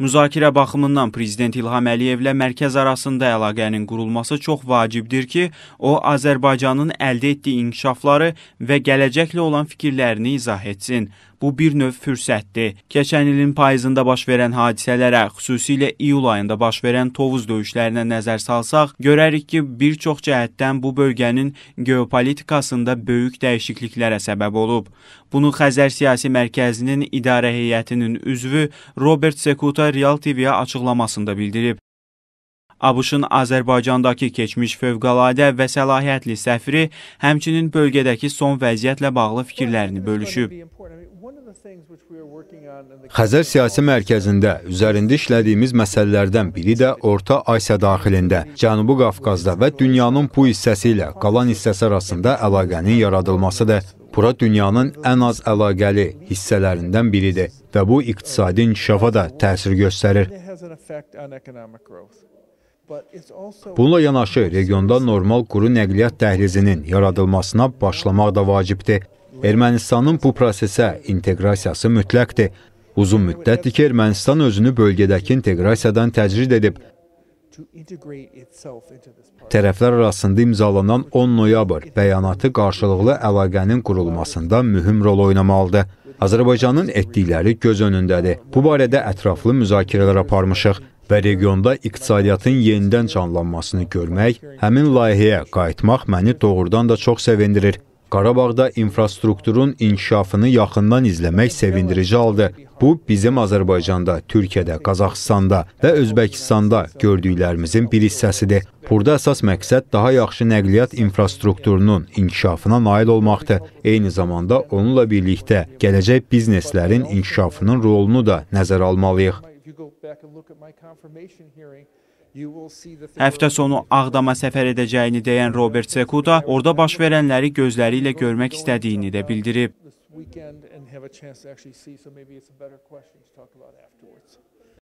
Müzakirə baxımından Prezident İlham Əliyevlə mərkəz arasında əlaqənin qurulması çox vacibdir ki, o, Azərbaycanın əldə etdiyi inkişafları və gələcəklə olan fikirlərini izah etsin. Bu bir növ fürsətdir. Keçən ilin payızında baş verən hadisələrə, xüsusilə iyul ayında baş verən Tovuz döyüşlərinə nəzər salsaq, görərik ki, bir çox cəhətdən bu bölgənin geopolitikasında böyük dəyişikliklərə səbəb olub. Bunu Xəzər Siyasi Mərkəzinin idarə heyətinin üzvü Robert Sekuta Real TV-yə açıqlamasında bildirib. ABŞ-ın Azərbaycandakı keçmiş fövqəladə və səlahiyyətli səfiri həmçinin bölgədəki son vəziyyətlə bağlı fikirlərini bölüşüb. Xəzər siyasi mərkəzində üzərində işlədiyimiz məsələlərdən biri də Orta Asiya daxilində, Cənubi Qafqazda və dünyanın bu hissəsi ilə qalan hissəsi arasında əlaqənin yaradılmasıdır. Bura dünyanın ən az əlaqəli hissələrindən biridir və bu iqtisadi inkişafa da təsir göstərir. Bununla yanaşı regionda normal quru nəqliyyat dəhlizinin yaradılmasına başlamaq da vacibdir. Ermənistanın bu prosesə inteqrasiyası mütləqdir. Uzun müddətdir ki, Ermənistan özünü bölgədəki inteqrasiyadan təcrid edib. Tərəflər arasında imzalanan 10 noyabr bəyanatı qarşılıqlı əlaqənin qurulmasında mühüm rol oynamalıdır. Azərbaycanın etdikləri göz önündədir. Bu barədə ətraflı müzakirələr aparmışıq və regionda iqtisadiyyatın yenidən canlanmasını görmək, həmin layihəyə qayıtmaq məni doğrudan da çox sevindirir. Qarabağda infrastrukturun inkişafını yaxından izləmək sevindirici aldı. Bu, bizim Azərbaycanda, Türkiyədə, Qazaxıstanda və Özbəkistanda gördüklərimizin bir hissəsidir. Burada əsas məqsəd daha yaxşı nəqliyyat infrastrukturunun inkişafına nail olmaqdır. Eyni zamanda onunla birlikdə gələcək bizneslərin inkişafının rolunu da nəzərə almalıyıq. Həftə sonu Ağdama səfər edəcəyini deyən Robert Sekuda orada baş verənləri gözləri ilə görmək istədiyini də bildirib.